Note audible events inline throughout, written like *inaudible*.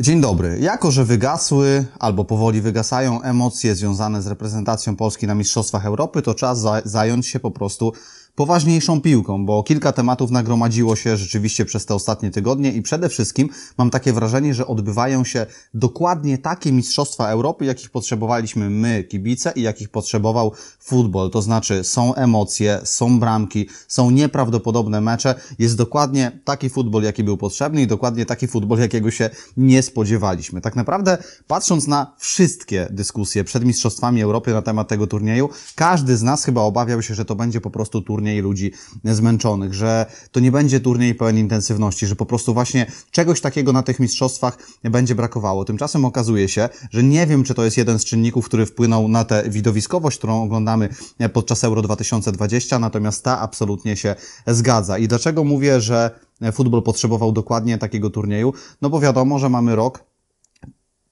Dzień dobry. Jako, że wygasły albo powoli wygasają emocje związane z reprezentacją Polski na Mistrzostwach Europy, to czas za zająć się po prostu poważniejszą piłką, bo kilka tematów nagromadziło się rzeczywiście przez te ostatnie tygodnie i przede wszystkim mam takie wrażenie, że odbywają się dokładnie takie Mistrzostwa Europy, jakich potrzebowaliśmy my, kibice, i jakich potrzebował futbol. To znaczy są emocje, są bramki, są nieprawdopodobne mecze, jest dokładnie taki futbol, jaki był potrzebny i dokładnie taki futbol, jakiego się nie spodziewaliśmy. Tak naprawdę patrząc na wszystkie dyskusje przed Mistrzostwami Europy na temat tego turnieju, każdy z nas chyba obawiał się, że to będzie po prostu turniej mniej ludzi zmęczonych, że to nie będzie turniej pełen intensywności, że po prostu właśnie czegoś takiego na tych mistrzostwach będzie brakowało. Tymczasem okazuje się, że nie wiem, czy to jest jeden z czynników, który wpłynął na tę widowiskowość, którą oglądamy podczas Euro 2020, natomiast ta absolutnie się zgadza. I dlaczego mówię, że futbol potrzebował dokładnie takiego turnieju? No bo wiadomo, że mamy rok,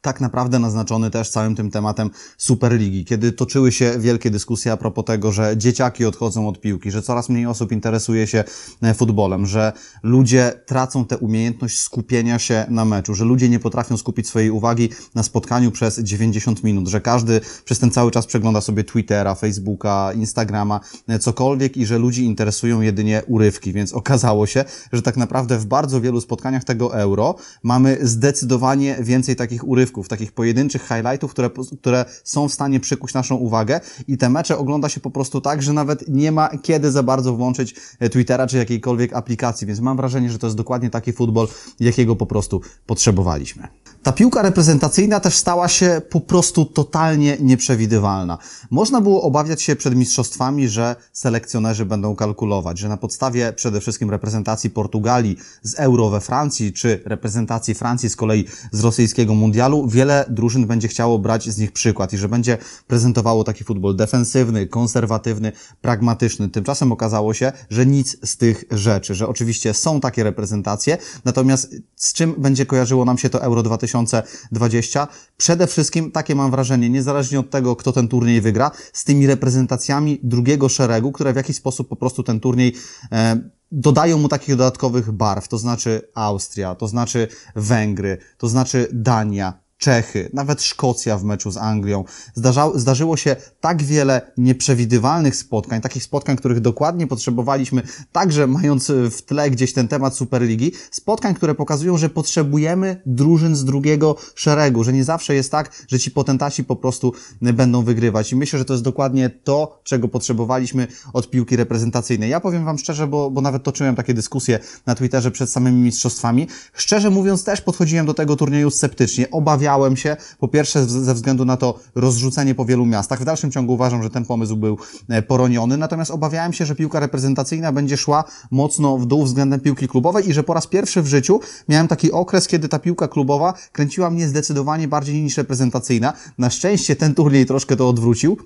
tak naprawdę naznaczony też całym tym tematem Superligi, kiedy toczyły się wielkie dyskusje a propos tego, że dzieciaki odchodzą od piłki, że coraz mniej osób interesuje się e, futbolem, że ludzie tracą tę umiejętność skupienia się na meczu, że ludzie nie potrafią skupić swojej uwagi na spotkaniu przez 90 minut, że każdy przez ten cały czas przegląda sobie Twittera, Facebooka, Instagrama, e, cokolwiek i że ludzi interesują jedynie urywki, więc okazało się, że tak naprawdę w bardzo wielu spotkaniach tego euro mamy zdecydowanie więcej takich urywków, używków, takich pojedynczych highlightów, które, które są w stanie przykuć naszą uwagę i te mecze ogląda się po prostu tak, że nawet nie ma kiedy za bardzo włączyć e, Twittera czy jakiejkolwiek aplikacji, więc mam wrażenie, że to jest dokładnie taki futbol, jakiego po prostu potrzebowaliśmy. Ta piłka reprezentacyjna też stała się po prostu totalnie nieprzewidywalna. Można było obawiać się przed mistrzostwami, że selekcjonerzy będą kalkulować, że na podstawie przede wszystkim reprezentacji Portugalii z Euro we Francji, czy reprezentacji Francji z kolei z rosyjskiego mundialu, wiele drużyn będzie chciało brać z nich przykład i że będzie prezentowało taki futbol defensywny, konserwatywny, pragmatyczny. Tymczasem okazało się, że nic z tych rzeczy, że oczywiście są takie reprezentacje, natomiast z czym będzie kojarzyło nam się to Euro 2020? Przede wszystkim, takie mam wrażenie, niezależnie od tego, kto ten turniej wygra, z tymi reprezentacjami drugiego szeregu, które w jakiś sposób po prostu ten turniej e, dodają mu takich dodatkowych barw, to znaczy Austria, to znaczy Węgry, to znaczy Dania, Czechy, nawet Szkocja w meczu z Anglią. Zdarzało, zdarzyło się tak wiele nieprzewidywalnych spotkań, takich spotkań, których dokładnie potrzebowaliśmy, także mając e, w tle gdzieś ten temat Superligi, spotkań, które pokazują, że potrzebujemy drużyn z drugiego szeregu, że nie zawsze jest tak, że ci potentaci po prostu e, będą wygrywać. I myślę, że to jest dokładnie to, czego potrzebowaliśmy od piłki reprezentacyjnej. Ja powiem Wam szczerze, bo, bo nawet toczyłem takie dyskusje na Twitterze przed samymi mistrzostwami. Szczerze mówiąc, też podchodziłem do tego turnieju sceptycznie. Obawiam obawiałem się, po pierwsze ze względu na to rozrzucenie po wielu miastach. W dalszym ciągu uważam, że ten pomysł był e, poroniony, natomiast obawiałem się, że piłka reprezentacyjna będzie szła mocno w dół względem piłki klubowej i że po raz pierwszy w życiu miałem taki okres, kiedy ta piłka klubowa kręciła mnie zdecydowanie bardziej niż reprezentacyjna. Na szczęście ten turniej troszkę to odwrócił.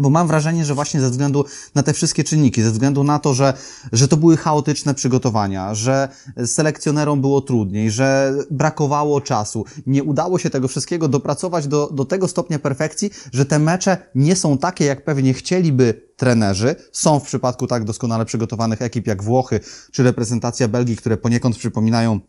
Bo mam wrażenie, że właśnie ze względu na te wszystkie czynniki, ze względu na to, że, że to były chaotyczne przygotowania, że selekcjonerom było trudniej, że brakowało czasu, nie udało się tego wszystkiego dopracować do, do tego stopnia perfekcji, że te mecze nie są takie, jak pewnie chcieliby trenerzy. Są w przypadku tak doskonale przygotowanych ekip jak Włochy czy reprezentacja Belgii, które poniekąd przypominają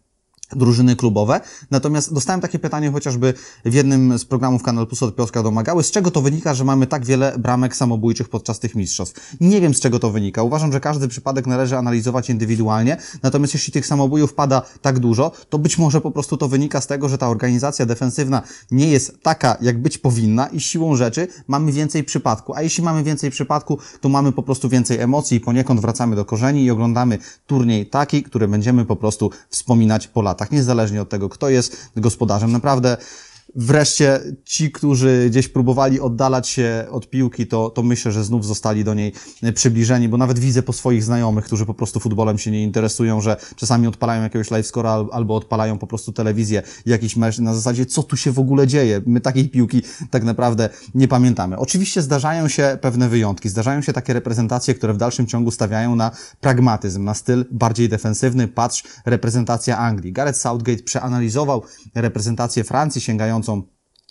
drużyny klubowe. Natomiast dostałem takie pytanie chociażby w jednym z programów Kanal Plus od Pioska Domagały, z czego to wynika, że mamy tak wiele bramek samobójczych podczas tych mistrzostw. Nie wiem z czego to wynika. Uważam, że każdy przypadek należy analizować indywidualnie, natomiast jeśli tych samobójów pada tak dużo, to być może po prostu to wynika z tego, że ta organizacja defensywna nie jest taka, jak być powinna i siłą rzeczy mamy więcej przypadku. A jeśli mamy więcej przypadku, to mamy po prostu więcej emocji i poniekąd wracamy do korzeni i oglądamy turniej taki, który będziemy po prostu wspominać po latach tematach, niezależnie od tego, kto jest gospodarzem. Naprawdę Wreszcie ci, którzy gdzieś próbowali oddalać się od piłki, to, to myślę, że znów zostali do niej e, przybliżeni, bo nawet widzę po swoich znajomych, którzy po prostu futbolem się nie interesują, że czasami odpalają jakiegoś skora, albo odpalają po prostu telewizję, jakiś mecz na zasadzie, co tu się w ogóle dzieje. My takiej piłki tak naprawdę nie pamiętamy. Oczywiście zdarzają się pewne wyjątki, zdarzają się takie reprezentacje, które w dalszym ciągu stawiają na pragmatyzm, na styl bardziej defensywny. Patrz, reprezentacja Anglii. Gareth Southgate przeanalizował reprezentację Francji sięgającą counts on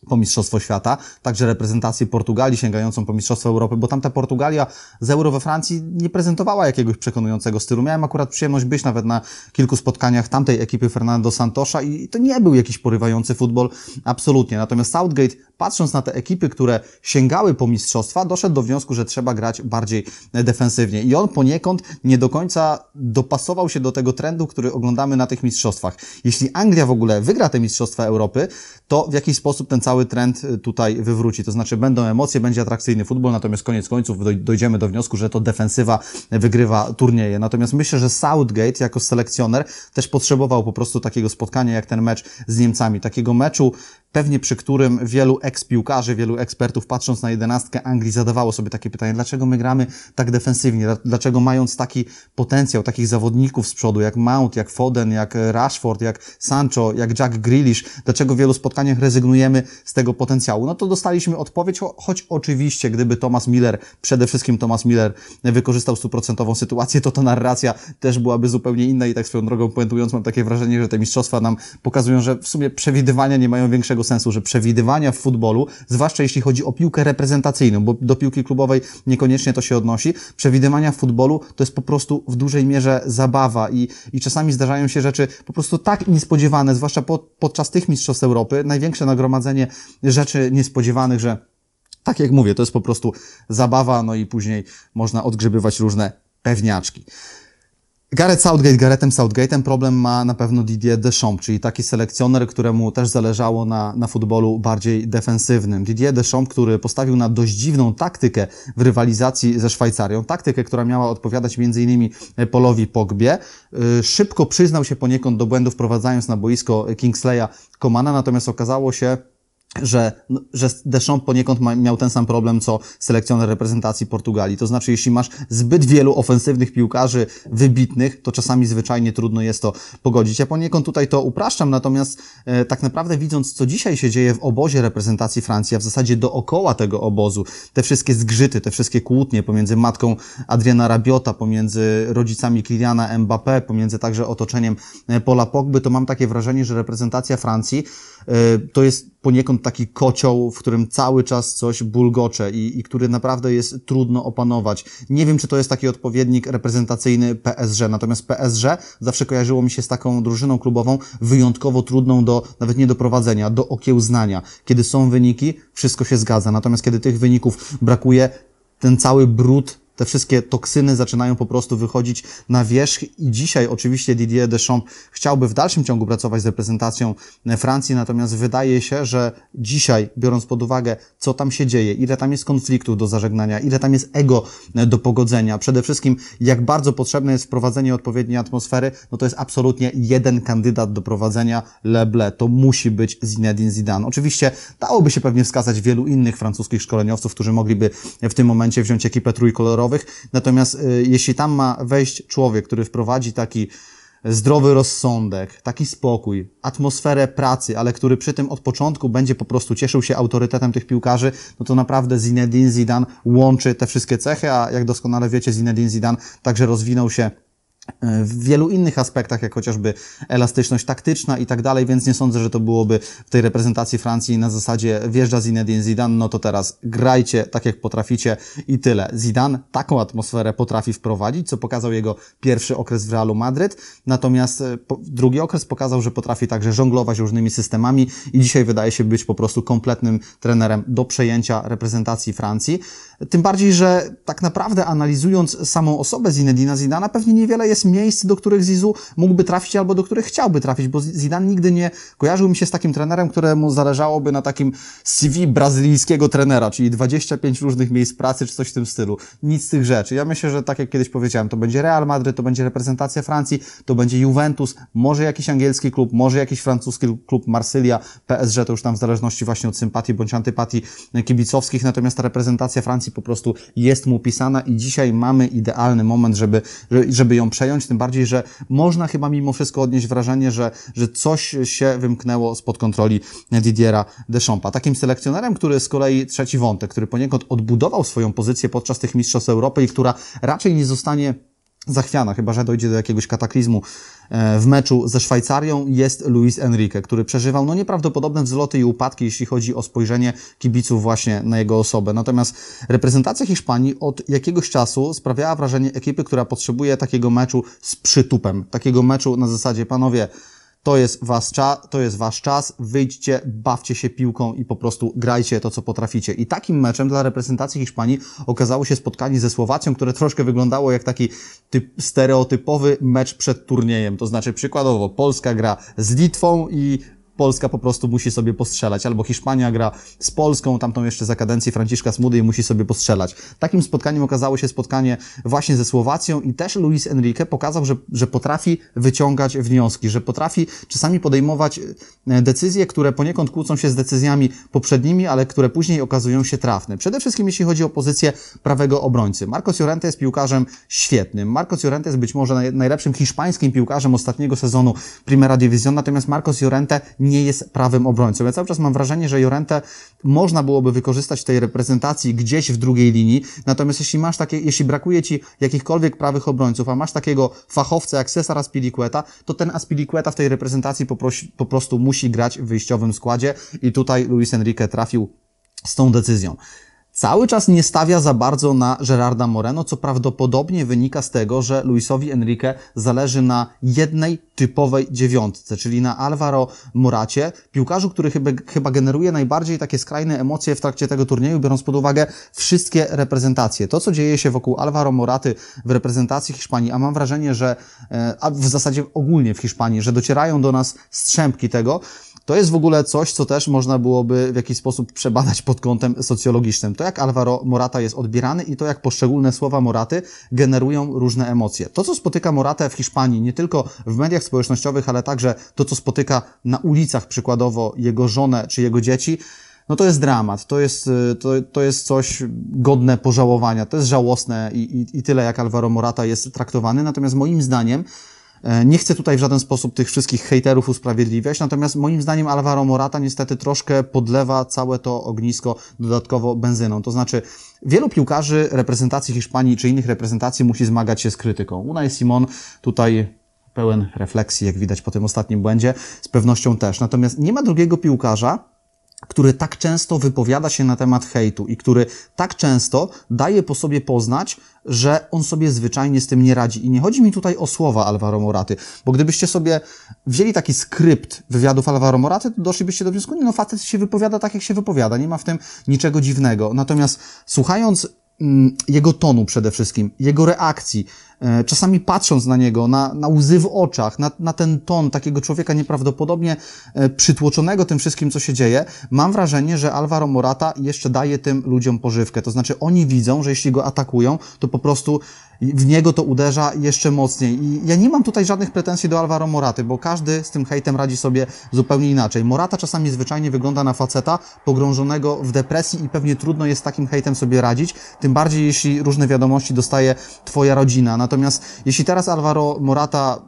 po Mistrzostwo Świata, także reprezentację Portugalii sięgającą po Mistrzostwo Europy, bo tamta Portugalia z Euro we Francji nie prezentowała jakiegoś przekonującego stylu. Miałem akurat przyjemność być nawet na kilku spotkaniach tamtej ekipy Fernando Santosza i to nie był jakiś porywający futbol, absolutnie. Natomiast Southgate, patrząc na te ekipy, które sięgały po Mistrzostwa, doszedł do wniosku, że trzeba grać bardziej defensywnie i on poniekąd nie do końca dopasował się do tego trendu, który oglądamy na tych Mistrzostwach. Jeśli Anglia w ogóle wygra te Mistrzostwa Europy, to w jakiś sposób ten cały trend y, tutaj wywróci. To znaczy będą emocje, będzie atrakcyjny futbol, natomiast koniec końców dojdziemy do wniosku, że to defensywa wygrywa turnieje. Natomiast myślę, że Southgate jako selekcjoner też potrzebował po prostu takiego spotkania jak ten mecz z Niemcami. Takiego meczu pewnie przy którym wielu ekspiłkarzy, wielu ekspertów patrząc na jedenastkę Anglii zadawało sobie takie pytanie, dlaczego my gramy tak defensywnie, dlaczego mając taki potencjał, takich zawodników z przodu, jak Mount, jak Foden, jak Rashford, jak Sancho, jak Jack Grealish, dlaczego w wielu spotkaniach rezygnujemy z tego potencjału? No to dostaliśmy odpowiedź, choć oczywiście gdyby Thomas Miller, przede wszystkim Thomas Miller wykorzystał stuprocentową sytuację, to ta narracja też byłaby zupełnie inna i tak swoją drogą puentując mam takie wrażenie, że te mistrzostwa nam pokazują, że w sumie przewidywania nie mają większego sensu, że przewidywania w futbolu, zwłaszcza jeśli chodzi o piłkę reprezentacyjną, bo do piłki klubowej niekoniecznie to się odnosi, przewidywania w futbolu to jest po prostu w dużej mierze zabawa i, i czasami zdarzają się rzeczy po prostu tak niespodziewane, zwłaszcza po, podczas tych mistrzostw Europy, największe nagromadzenie rzeczy niespodziewanych, że tak jak mówię, to jest po prostu zabawa, no i później można odgrzebywać różne pewniaczki. Gareth Southgate, Garethem Southgate'em problem ma na pewno Didier Deschamps, czyli taki selekcjoner, któremu też zależało na, na futbolu bardziej defensywnym. Didier Deschamps, który postawił na dość dziwną taktykę w rywalizacji ze Szwajcarią, taktykę, która miała odpowiadać m.in. E, Polowi Pogbie, e, szybko przyznał się poniekąd do błędów wprowadzając na boisko Kingsleya Komana, natomiast okazało się, że, że Deschamps poniekąd ma, miał ten sam problem, co selekcjoner reprezentacji Portugalii. To znaczy, jeśli masz zbyt wielu ofensywnych piłkarzy wybitnych, to czasami zwyczajnie trudno jest to pogodzić. Ja poniekąd tutaj to upraszczam, natomiast e, tak naprawdę widząc, co dzisiaj się dzieje w obozie reprezentacji Francji, a w zasadzie dookoła tego obozu, te wszystkie zgrzyty, te wszystkie kłótnie pomiędzy matką Adriana Rabiota, pomiędzy rodzicami Kyliana Mbappé, pomiędzy także otoczeniem e, Pola Pogby, to mam takie wrażenie, że reprezentacja Francji e, to jest poniekąd taki kocioł, w którym cały czas coś bulgocze i, i który naprawdę jest trudno opanować. Nie wiem, czy to jest taki odpowiednik reprezentacyjny PSG, natomiast PSG zawsze kojarzyło mi się z taką drużyną klubową wyjątkowo trudną do, nawet nie do prowadzenia, do okiełznania. Kiedy są wyniki, wszystko się zgadza, natomiast kiedy tych wyników brakuje, ten cały brud te wszystkie toksyny zaczynają po prostu wychodzić na wierzch i dzisiaj oczywiście Didier Deschamps chciałby w dalszym ciągu pracować z reprezentacją Francji, natomiast wydaje się, że dzisiaj, biorąc pod uwagę, co tam się dzieje, ile tam jest konfliktów do zażegnania, ile tam jest ego do pogodzenia, przede wszystkim jak bardzo potrzebne jest wprowadzenie odpowiedniej atmosfery, no to jest absolutnie jeden kandydat do prowadzenia Leble. To musi być Zinedine Zidane. Oczywiście dałoby się pewnie wskazać wielu innych francuskich szkoleniowców, którzy mogliby w tym momencie wziąć ekipę trójkolorową, Natomiast y, jeśli tam ma wejść człowiek, który wprowadzi taki zdrowy rozsądek, taki spokój, atmosferę pracy, ale który przy tym od początku będzie po prostu cieszył się autorytetem tych piłkarzy, no to naprawdę Zinedine Zidane łączy te wszystkie cechy, a jak doskonale wiecie, Zinedine Zidane także rozwinął się w wielu innych aspektach, jak chociażby elastyczność taktyczna i tak dalej, więc nie sądzę, że to byłoby w tej reprezentacji Francji na zasadzie wjeżdża Zinedine Zidane, no to teraz grajcie tak jak potraficie i tyle. Zidane taką atmosferę potrafi wprowadzić, co pokazał jego pierwszy okres w Realu Madryt, natomiast e, drugi okres pokazał, że potrafi także żonglować różnymi systemami i dzisiaj wydaje się być po prostu kompletnym trenerem do przejęcia reprezentacji Francji. Tym bardziej, że tak naprawdę analizując samą osobę Zinedina Zidana pewnie niewiele jest jest miejsc, do których Zizu mógłby trafić albo do których chciałby trafić, bo Zidane nigdy nie kojarzył mi się z takim trenerem, któremu zależałoby na takim CV brazylijskiego trenera, czyli 25 różnych miejsc pracy czy coś w tym stylu. Nic z tych rzeczy. Ja myślę, że tak jak kiedyś powiedziałem, to będzie Real Madryt, to będzie reprezentacja Francji, to będzie Juventus, może jakiś angielski klub, może jakiś francuski klub, Marsylia, PSG, to już tam w zależności właśnie od sympatii bądź antypatii kibicowskich, natomiast ta reprezentacja Francji po prostu jest mu pisana i dzisiaj mamy idealny moment, żeby, żeby ją przejść przejąć, tym bardziej, że można chyba mimo wszystko odnieść wrażenie, że, że coś się wymknęło spod kontroli Didiera Deschampsa. Takim selekcjonerem, który z kolei trzeci wątek, który poniekąd odbudował swoją pozycję podczas tych Mistrzostw Europy i która raczej nie zostanie zachwiana, chyba że dojdzie do jakiegoś kataklizmu. E, w meczu ze Szwajcarią jest Luis Enrique, który przeżywał no, nieprawdopodobne wzloty i upadki, jeśli chodzi o spojrzenie kibiców właśnie na jego osobę. Natomiast reprezentacja Hiszpanii od jakiegoś czasu sprawiała wrażenie ekipy, która potrzebuje takiego meczu z przytupem. Takiego meczu na zasadzie, panowie, to jest, was czas, to jest wasz czas, wyjdźcie, bawcie się piłką i po prostu grajcie to, co potraficie. I takim meczem dla reprezentacji Hiszpanii okazało się spotkanie ze Słowacją, które troszkę wyglądało jak taki typ, stereotypowy mecz przed turniejem. To znaczy przykładowo Polska gra z Litwą i Polska po prostu musi sobie postrzelać. Albo Hiszpania gra z Polską, tamtą jeszcze za kadencji Franciszka Smudy i musi sobie postrzelać. Takim spotkaniem okazało się spotkanie właśnie ze Słowacją i też Luis Enrique pokazał, że, że potrafi wyciągać wnioski, że potrafi czasami podejmować e, decyzje, które poniekąd kłócą się z decyzjami poprzednimi, ale które później okazują się trafne. Przede wszystkim jeśli chodzi o pozycję prawego obrońcy. Marcos Llorente jest piłkarzem świetnym. Marcos Llorente jest być może najlepszym hiszpańskim piłkarzem ostatniego sezonu Primera División, natomiast Marcos Llorente nie nie jest prawym obrońcą. Ja cały czas mam wrażenie, że Jorentę można byłoby wykorzystać w tej reprezentacji gdzieś w drugiej linii, natomiast jeśli masz takie, jeśli brakuje ci jakichkolwiek prawych obrońców, a masz takiego fachowca jak Cesar Aspilicueta, to ten Aspilicueta w tej reprezentacji po prostu musi grać w wyjściowym składzie i tutaj Luis Enrique trafił z tą decyzją. Cały czas nie stawia za bardzo na Gerarda Moreno, co prawdopodobnie wynika z tego, że Luisowi Enrique zależy na jednej typowej dziewiątce, czyli na Alvaro Moracie, piłkarzu, który chyba, chyba generuje najbardziej takie skrajne emocje w trakcie tego turnieju, biorąc pod uwagę wszystkie reprezentacje. To, co dzieje się wokół Alvaro Moraty w reprezentacji Hiszpanii, a mam wrażenie, że e, a w zasadzie ogólnie w Hiszpanii, że docierają do nas strzępki tego, to jest w ogóle coś, co też można byłoby w jakiś sposób przebadać pod kątem socjologicznym. To, jak Alvaro Morata jest odbierany i to, jak poszczególne słowa Moraty generują różne emocje. To, co spotyka Moratę w Hiszpanii, nie tylko w mediach społecznościowych, ale także to, co spotyka na ulicach, przykładowo jego żonę czy jego dzieci, no to jest dramat, to jest, y, to, to jest coś godne pożałowania, to jest żałosne i, i, i tyle, jak Alvaro Morata jest traktowany. Natomiast moim zdaniem, E, nie chcę tutaj w żaden sposób tych wszystkich hejterów usprawiedliwiać, natomiast moim zdaniem Alvaro Morata niestety troszkę podlewa całe to ognisko dodatkowo benzyną. To znaczy, wielu piłkarzy reprezentacji Hiszpanii czy innych reprezentacji musi zmagać się z krytyką. Unai Simon tutaj pełen refleksji, jak widać po tym ostatnim błędzie, z pewnością też. Natomiast nie ma drugiego piłkarza, który tak często wypowiada się na temat hejtu i który tak często daje po sobie poznać, że on sobie zwyczajnie z tym nie radzi. I nie chodzi mi tutaj o słowa Alvaro Moraty, bo gdybyście sobie wzięli taki skrypt wywiadów Alvaro Moraty, to doszlibyście do wniosku, nie no facet się wypowiada tak, jak się wypowiada, nie ma w tym niczego dziwnego. Natomiast słuchając Mm, jego tonu przede wszystkim, jego reakcji. E, czasami patrząc na niego, na, na łzy w oczach, na, na ten ton takiego człowieka nieprawdopodobnie e, przytłoczonego tym wszystkim, co się dzieje, mam wrażenie, że Alvaro Morata jeszcze daje tym ludziom pożywkę. To znaczy oni widzą, że jeśli go atakują, to po prostu w niego to uderza jeszcze mocniej. I ja nie mam tutaj żadnych pretensji do Alvaro Moraty, bo każdy z tym hejtem radzi sobie zupełnie inaczej. Morata czasami zwyczajnie wygląda na faceta pogrążonego w depresji i pewnie trudno jest takim hejtem sobie radzić, tym bardziej jeśli różne wiadomości dostaje twoja rodzina. Natomiast jeśli teraz Alvaro Morata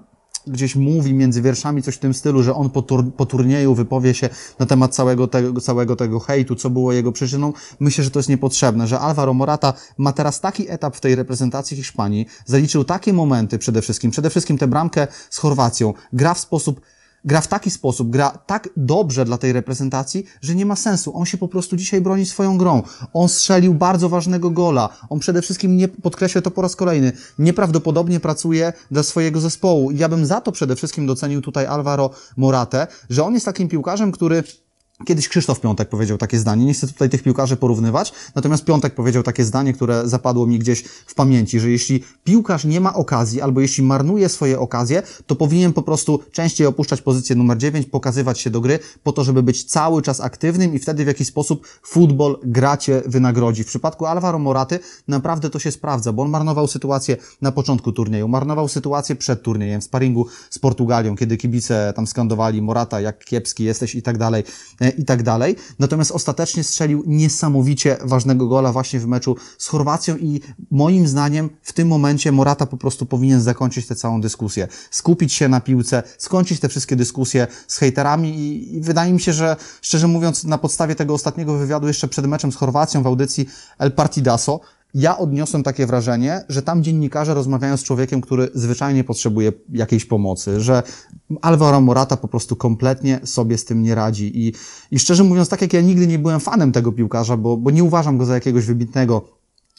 gdzieś mówi między wierszami coś w tym stylu, że on po, tur po turnieju wypowie się na temat całego tego, całego tego hejtu, co było jego przyczyną. Myślę, że to jest niepotrzebne, że Alvaro Morata ma teraz taki etap w tej reprezentacji Hiszpanii, zaliczył takie momenty przede wszystkim, przede wszystkim tę bramkę z Chorwacją, gra w sposób gra w taki sposób, gra tak dobrze dla tej reprezentacji, że nie ma sensu. On się po prostu dzisiaj broni swoją grą. On strzelił bardzo ważnego gola. On przede wszystkim, nie podkreślę to po raz kolejny, nieprawdopodobnie pracuje dla swojego zespołu. I ja bym za to przede wszystkim docenił tutaj Alvaro Morate, że on jest takim piłkarzem, który Kiedyś Krzysztof Piątek powiedział takie zdanie. Nie chcę tutaj tych piłkarzy porównywać, natomiast Piątek powiedział takie zdanie, które zapadło mi gdzieś w pamięci, że jeśli piłkarz nie ma okazji albo jeśli marnuje swoje okazje, to powinien po prostu częściej opuszczać pozycję numer 9, pokazywać się do gry po to, żeby być cały czas aktywnym i wtedy w jakiś sposób futbol gracie wynagrodzi. W przypadku Alvaro Moraty naprawdę to się sprawdza, bo on marnował sytuację na początku turnieju, marnował sytuację przed turniejem w sparingu z Portugalią, kiedy kibice tam skandowali Morata, jak kiepski jesteś i tak dalej E, i tak dalej. Natomiast ostatecznie strzelił niesamowicie ważnego gola właśnie w meczu z Chorwacją i moim zdaniem w tym momencie Morata po prostu powinien zakończyć tę całą dyskusję. Skupić się na piłce, skończyć te wszystkie dyskusje z hejterami i, wydaje mi się, że szczerze mówiąc na podstawie tego ostatniego wywiadu jeszcze przed meczem z Chorwacją w audycji El Partidaso, ja odniosłem takie wrażenie, że tam dziennikarze rozmawiają z człowiekiem, który zwyczajnie potrzebuje jakiejś pomocy, że Alvaro Morata po prostu kompletnie sobie z tym nie radzi. I, i szczerze mówiąc, tak jak ja nigdy nie byłem fanem tego piłkarza, bo, bo nie uważam go za jakiegoś wybitnego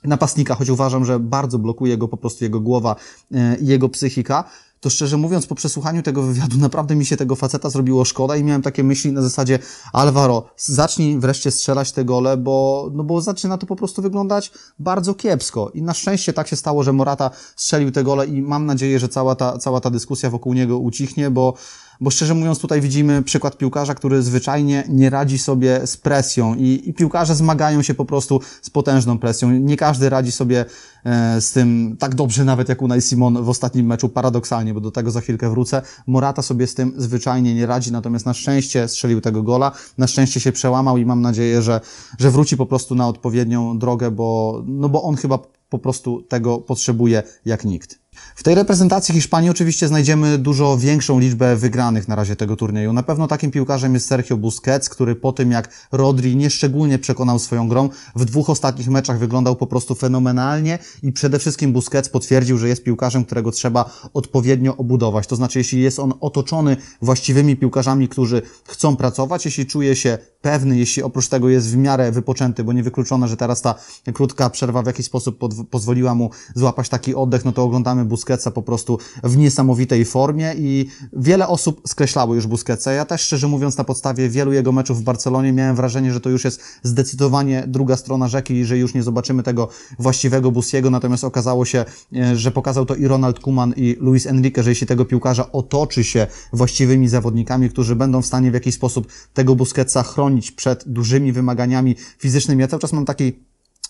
napastnika, choć uważam, że bardzo blokuje go po prostu jego głowa i e, jego psychika, to szczerze mówiąc, po przesłuchaniu tego wywiadu naprawdę mi się tego faceta zrobiło szkoda i miałem takie myśli na zasadzie Alvaro, zacznij wreszcie strzelać te gole, bo, no bo zaczyna to po prostu wyglądać bardzo kiepsko. I na szczęście tak się stało, że Morata strzelił te gole i mam nadzieję, że cała ta, cała ta dyskusja wokół niego ucichnie, bo bo szczerze mówiąc tutaj widzimy przykład piłkarza, który zwyczajnie nie radzi sobie z presją i, i piłkarze zmagają się po prostu z potężną presją. Nie każdy radzi sobie e, z tym tak dobrze nawet jak Unai Simon w ostatnim meczu, paradoksalnie, bo do tego za chwilkę wrócę. Morata sobie z tym zwyczajnie nie radzi, natomiast na szczęście strzelił tego gola, na szczęście się przełamał i mam nadzieję, że, że wróci po prostu na odpowiednią drogę, bo, no bo on chyba po prostu tego potrzebuje jak nikt. W tej reprezentacji Hiszpanii oczywiście znajdziemy dużo większą liczbę wygranych na razie tego turnieju. Na pewno takim piłkarzem jest Sergio Busquets, który po tym jak Rodri nieszczególnie przekonał swoją grą, w dwóch ostatnich meczach wyglądał po prostu fenomenalnie i przede wszystkim Busquets potwierdził, że jest piłkarzem, którego trzeba odpowiednio obudować. To znaczy, jeśli jest on otoczony właściwymi piłkarzami, którzy chcą pracować, jeśli czuje się pewny, jeśli oprócz tego jest w miarę wypoczęty, bo niewykluczone, że teraz ta krótka przerwa w jakiś sposób pozwoliła mu złapać taki oddech, no to oglądamy Busquets Busquetsa po prostu w niesamowitej formie i wiele osób skreślało już Busquetsa. Ja też szczerze mówiąc na podstawie wielu jego meczów w Barcelonie miałem wrażenie, że to już jest zdecydowanie druga strona rzeki i że już nie zobaczymy tego właściwego Busiego, natomiast okazało się, e, że pokazał to i Ronald Kuman i Luis Enrique, że jeśli tego piłkarza otoczy się właściwymi zawodnikami, którzy będą w stanie w jakiś sposób tego Busquetsa chronić przed dużymi wymaganiami fizycznymi. Ja cały czas mam taki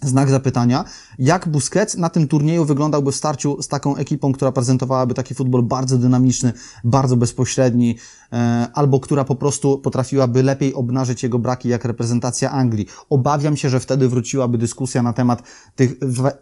znak zapytania, jak Busquets na tym turnieju wyglądałby w starciu z taką ekipą, która prezentowałaby taki futbol bardzo dynamiczny, bardzo bezpośredni, e, albo która po prostu potrafiłaby lepiej obnażyć jego braki jak reprezentacja Anglii. Obawiam się, że wtedy wróciłaby dyskusja na temat tych,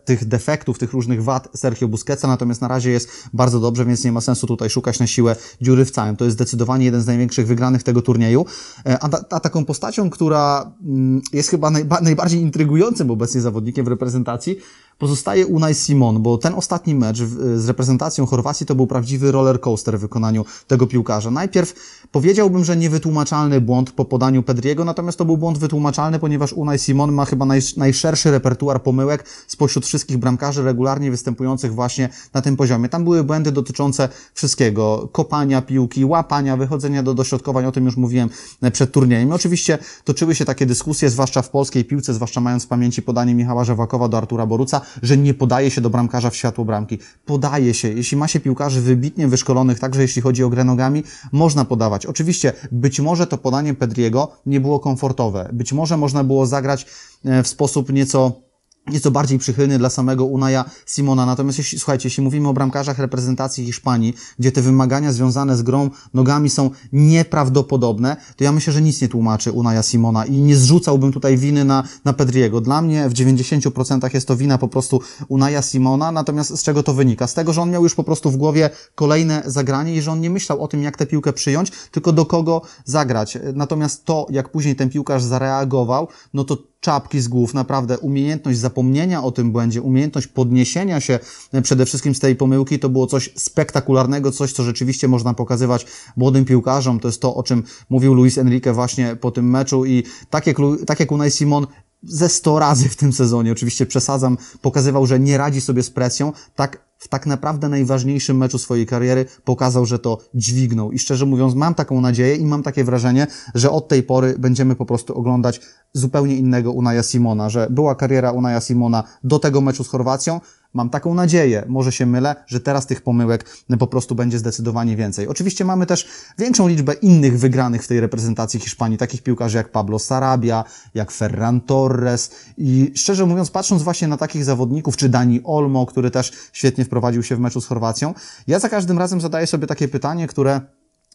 tych defektów, tych różnych wad Sergio Busquetsa, natomiast na razie jest bardzo dobrze, więc nie ma sensu tutaj szukać na siłę dziury w całym. To jest zdecydowanie jeden z największych wygranych tego turnieju. E, a, ta, a taką postacią, która mm, jest chyba najba, najbardziej intrygującym obecnie zawodnikiem w reprezentacji, Pozostaje Unai Simon, bo ten ostatni mecz z reprezentacją Chorwacji to był prawdziwy roller coaster w wykonaniu tego piłkarza. Najpierw powiedziałbym, że niewytłumaczalny błąd po podaniu Pedriego, natomiast to był błąd wytłumaczalny, ponieważ Unai Simon ma chyba najszerszy repertuar pomyłek spośród wszystkich bramkarzy regularnie występujących właśnie na tym poziomie. Tam były błędy dotyczące wszystkiego: kopania piłki, łapania, wychodzenia do dośrodkowań, o tym już mówiłem e, przed turniejem. oczywiście toczyły się takie dyskusje, zwłaszcza w polskiej piłce, zwłaszcza mając w pamięci podanie Michała Żawakowa do Artura Boruca, że nie podaje się do bramkarza w światło bramki. Podaje się. Jeśli ma się piłkarzy wybitnie wyszkolonych, także jeśli chodzi o grę nogami, można podawać. Oczywiście, być może to podanie Pedriego nie było komfortowe. Być może można było zagrać e, w sposób nieco nieco bardziej przychylny dla samego Unaja Simona. Natomiast jeśli, słuchajcie, jeśli mówimy o bramkarzach reprezentacji Hiszpanii, gdzie te wymagania związane z grą nogami są nieprawdopodobne, to ja myślę, że nic nie tłumaczy Unaja Simona i nie zrzucałbym tutaj winy na, na Pedriego. Dla mnie w 90% jest to wina po prostu Unaja Simona, natomiast z czego to wynika? Z tego, że on miał już po prostu w głowie kolejne zagranie i że on nie myślał o tym, jak tę piłkę przyjąć, tylko do kogo zagrać. Natomiast to, jak później ten piłkarz zareagował, no to czapki z głów, naprawdę umiejętność zapomnienia o tym błędzie, umiejętność podniesienia się e, przede wszystkim z tej pomyłki, to było coś spektakularnego, coś, co rzeczywiście można pokazywać młodym piłkarzom. To jest to, o czym mówił Luis Enrique właśnie po tym meczu i tak jak, tak jak Unai Simon ze 100 razy w tym sezonie, oczywiście przesadzam, pokazywał, że nie radzi sobie z presją, tak w tak naprawdę najważniejszym meczu swojej kariery pokazał, że to dźwignął. I szczerze mówiąc, mam taką nadzieję i mam takie wrażenie, że od tej pory będziemy po prostu oglądać zupełnie innego Unaja Simona, że była kariera Unaja Simona do tego meczu z Chorwacją, Mam taką nadzieję, może się mylę, że teraz tych pomyłek po prostu będzie zdecydowanie więcej. Oczywiście mamy też większą liczbę innych wygranych w tej reprezentacji Hiszpanii, takich piłkarzy jak Pablo Sarabia, jak Ferran Torres i szczerze mówiąc, patrząc właśnie na takich zawodników, czy Dani Olmo, który też świetnie wprowadził się w meczu z Chorwacją, ja za każdym razem zadaję sobie takie pytanie, które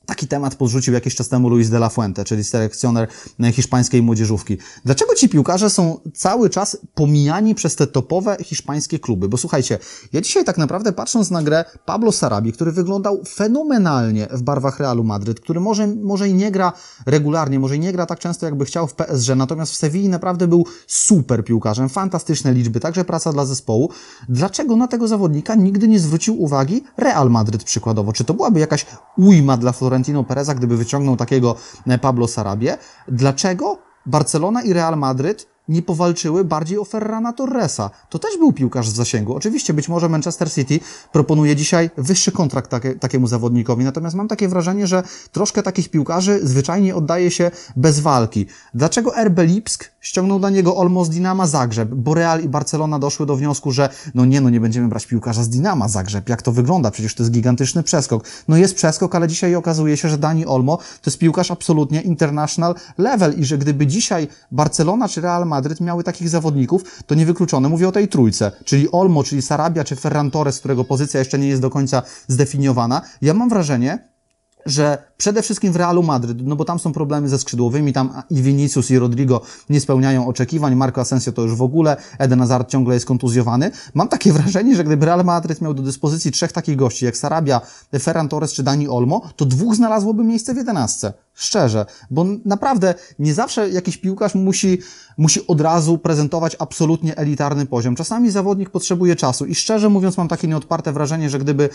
Taki temat podrzucił jakiś czas temu Luis de la Fuente, czyli selekcjoner hiszpańskiej młodzieżówki. Dlaczego ci piłkarze są cały czas pomijani przez te topowe hiszpańskie kluby? Bo słuchajcie, ja dzisiaj tak naprawdę patrząc na grę Pablo Sarabi, który wyglądał fenomenalnie w barwach Realu Madryt, który może, może i nie gra regularnie, może i nie gra tak często jakby chciał w PSG, natomiast w Sewilli naprawdę był super piłkarzem, fantastyczne liczby, także praca dla zespołu. Dlaczego na tego zawodnika nigdy nie zwrócił uwagi Real Madryt przykładowo? Czy to byłaby jakaś ujma dla Florentino Pereza, gdyby wyciągnął takiego e, Pablo Sarabie. Dlaczego Barcelona i Real Madryt nie powalczyły bardziej o Ferrana Torresa. To też był piłkarz z zasięgu. Oczywiście być może Manchester City proponuje dzisiaj wyższy kontrakt takie, takiemu zawodnikowi, natomiast mam takie wrażenie, że troszkę takich piłkarzy zwyczajnie oddaje się bez walki. Dlaczego RB Lipsk ściągnął dla niego Olmo z Dinama Zagrzeb, bo Real i Barcelona doszły do wniosku, że no nie, no nie będziemy brać piłkarza z Dinama Zagrzeb, jak to wygląda, przecież to jest gigantyczny przeskok. No jest przeskok, ale dzisiaj okazuje się, że Dani Olmo to jest piłkarz absolutnie international level i że gdyby dzisiaj Barcelona czy Real Madrid Madryt miały takich zawodników, to niewykluczone mówię o tej trójce, czyli Olmo, czyli Sarabia, czy Ferran Torres, którego pozycja jeszcze nie jest do końca zdefiniowana. Ja mam wrażenie, że przede wszystkim w Realu Madryt, no bo tam są problemy ze skrzydłowymi, tam i Vinicius i Rodrigo nie spełniają oczekiwań, Marco Asensio to już w ogóle, Eden Hazard ciągle jest kontuzjowany. Mam takie *laughs* wrażenie, że gdyby Real Madryt miał do dyspozycji trzech takich gości jak Sarabia, Ferran Torres czy Dani Olmo, to dwóch znalazłoby miejsce w jedenastce. Szczerze, bo naprawdę nie zawsze jakiś piłkarz musi, musi od razu prezentować absolutnie elitarny poziom. Czasami zawodnik potrzebuje czasu i szczerze mówiąc mam takie nieodparte wrażenie, że gdyby,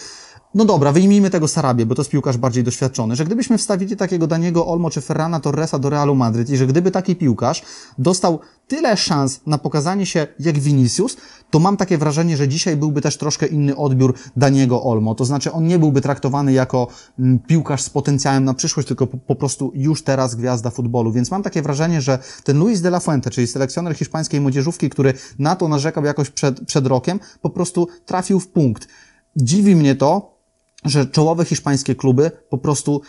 no dobra, wyjmijmy tego Sarabie, bo to jest piłkarz bardziej doświadczony, że gdybyśmy wstawili takiego Daniego Olmo czy Ferrana Torresa do Realu Madryt i że gdyby taki piłkarz dostał tyle szans na pokazanie się jak Vinicius, to mam takie wrażenie, że dzisiaj byłby też troszkę inny odbiór Daniego Olmo. To znaczy, on nie byłby traktowany jako mm, piłkarz z potencjałem na przyszłość, tylko po, prostu już teraz gwiazda futbolu. Więc mam takie wrażenie, że ten Luis de la Fuente, czyli selekcjoner hiszpańskiej młodzieżówki, który na to narzekał jakoś przed, przed rokiem, po prostu trafił w punkt. Dziwi mnie to, że czołowe hiszpańskie kluby po prostu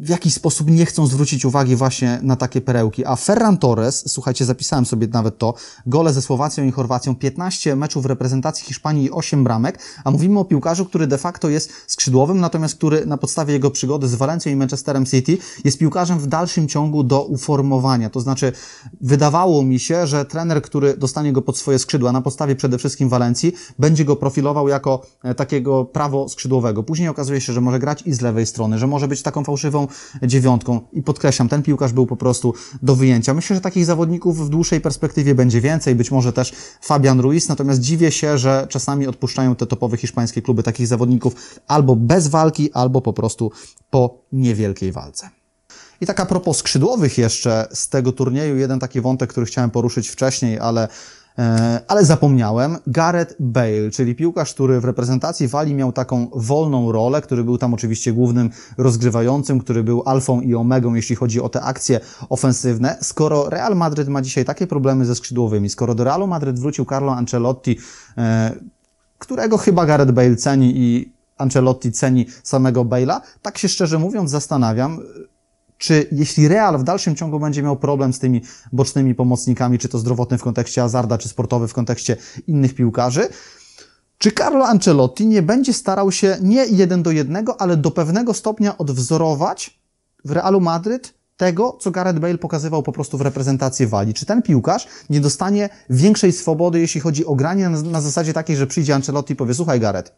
w jakiś sposób nie chcą zwrócić uwagi właśnie na takie perełki. A Ferran Torres, słuchajcie, zapisałem sobie nawet to, gole ze Słowacją i Chorwacją, 15 meczów w reprezentacji Hiszpanii i 8 bramek, a mówimy o piłkarzu, który de facto jest skrzydłowym, natomiast który na podstawie jego przygody z Walencją i Manchesterem City jest piłkarzem w dalszym ciągu do uformowania. To znaczy, wydawało mi się, że trener, który dostanie go pod swoje skrzydła na podstawie przede wszystkim Walencji, będzie go profilował jako e, takiego prawo skrzydłowego. Później okazuje się, że może grać i z lewej strony, że może być taką fałszywą dziewiątką. I podkreślam, ten piłkarz był po prostu do wyjęcia. Myślę, że takich zawodników w dłuższej perspektywie będzie więcej, być może też Fabian Ruiz, natomiast dziwię się, że czasami odpuszczają te topowe hiszpańskie kluby takich zawodników albo bez walki, albo po prostu po niewielkiej walce. I tak a propos skrzydłowych jeszcze z tego turnieju, jeden taki wątek, który chciałem poruszyć wcześniej, ale E, ale zapomniałem, Gareth Bale, czyli piłkarz, który w reprezentacji Walii miał taką wolną rolę, który był tam oczywiście głównym rozgrywającym, który był alfą i omegą, jeśli chodzi o te akcje ofensywne. Skoro Real Madryt ma dzisiaj takie problemy ze skrzydłowymi, skoro do Realu Madryt wrócił Carlo Ancelotti, e, którego chyba Gareth Bale ceni i Ancelotti ceni samego Bale'a, tak się szczerze mówiąc zastanawiam, czy jeśli Real w dalszym ciągu będzie miał problem z tymi bocznymi pomocnikami, czy to zdrowotny w kontekście Azarda, czy sportowy w kontekście innych piłkarzy, czy Carlo Ancelotti nie będzie starał się nie jeden do jednego, ale do pewnego stopnia odwzorować w Realu Madryt tego, co Gareth Bale pokazywał po prostu w reprezentacji Walii. Czy ten piłkarz nie dostanie większej swobody, jeśli chodzi o granie na, na zasadzie takiej, że przyjdzie Ancelotti i powie, słuchaj Gareth,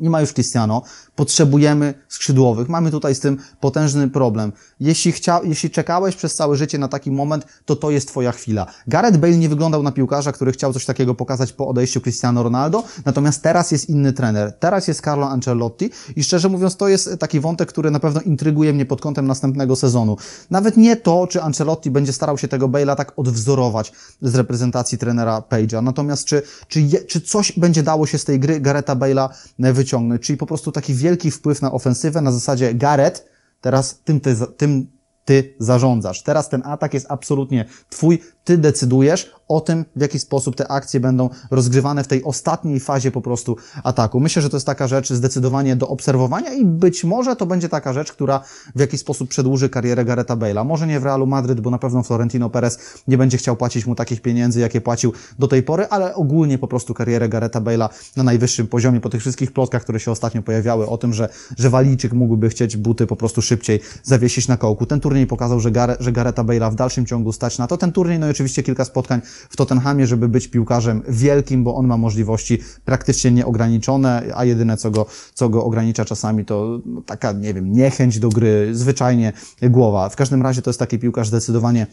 nie ma już Cristiano, potrzebujemy skrzydłowych. Mamy tutaj z tym potężny problem. Jeśli, chcia, jeśli czekałeś przez całe życie na taki moment, to to jest Twoja chwila. Gareth Bale nie wyglądał na piłkarza, który chciał coś takiego pokazać po odejściu Cristiano Ronaldo, natomiast teraz jest inny trener. Teraz jest Carlo Ancelotti i szczerze mówiąc, to jest taki wątek, który na pewno intryguje mnie pod kątem następnego sezonu. Nawet nie to, czy Ancelotti będzie starał się tego Bale'a tak odwzorować z reprezentacji trenera Page'a, natomiast czy, czy, je, czy coś będzie dało się z tej gry Garetha Bale'a wyciągnąć wyciągnąć, czyli po prostu taki wielki wpływ na ofensywę na zasadzie Gareth, teraz tym ty, tym ty zarządzasz. Teraz ten atak jest absolutnie twój, ty decydujesz o tym, w jaki sposób te akcje będą rozgrywane w tej ostatniej fazie po prostu ataku. Myślę, że to jest taka rzecz zdecydowanie do obserwowania i być może to będzie taka rzecz, która w jakiś sposób przedłuży karierę Gareta Bale'a. Może nie w Realu Madryt, bo na pewno Florentino Perez nie będzie chciał płacić mu takich pieniędzy, jakie płacił do tej pory, ale ogólnie po prostu karierę Gareta Bale'a na najwyższym poziomie po tych wszystkich plotkach, które się ostatnio pojawiały o tym, że, że Walijczyk mógłby chcieć buty po prostu szybciej zawiesić na kołku. Ten turniej pokazał, że, Gare, że Gareta Bale'a w dalszym ciągu stać na to. Ten turniej, no i oczywiście kilka spotkań w Tottenhamie, żeby być piłkarzem wielkim, bo on ma możliwości praktycznie nieograniczone, a jedyne co go, co go ogranicza czasami to taka, nie wiem, niechęć do gry, zwyczajnie głowa. W każdym razie to jest taki piłkarz zdecydowanie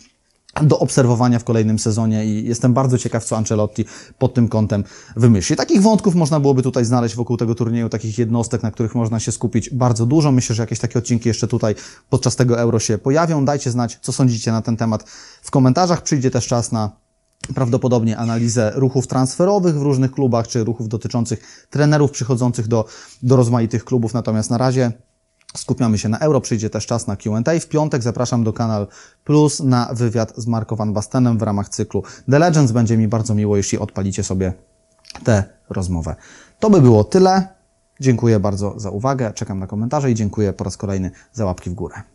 do obserwowania w kolejnym sezonie i jestem bardzo ciekaw, co Ancelotti pod tym kątem wymyśli. Takich wątków można byłoby tutaj znaleźć wokół tego turnieju, takich jednostek, na których można się skupić bardzo dużo. Myślę, że jakieś takie odcinki jeszcze tutaj podczas tego euro się pojawią. Dajcie znać, co sądzicie na ten temat w komentarzach. Przyjdzie też czas na prawdopodobnie analizę ruchów transferowych w różnych klubach, czy ruchów dotyczących trenerów przychodzących do, do rozmaitych klubów. Natomiast na razie Skupiamy się na euro, przyjdzie też czas na Q&A. W piątek zapraszam do Kanal Plus na wywiad z Marko Van Bastenem w ramach cyklu The Legends. Będzie mi bardzo miło, jeśli odpalicie sobie tę rozmowę. To by było tyle. Dziękuję bardzo za uwagę, czekam na komentarze i dziękuję po raz kolejny za łapki w górę.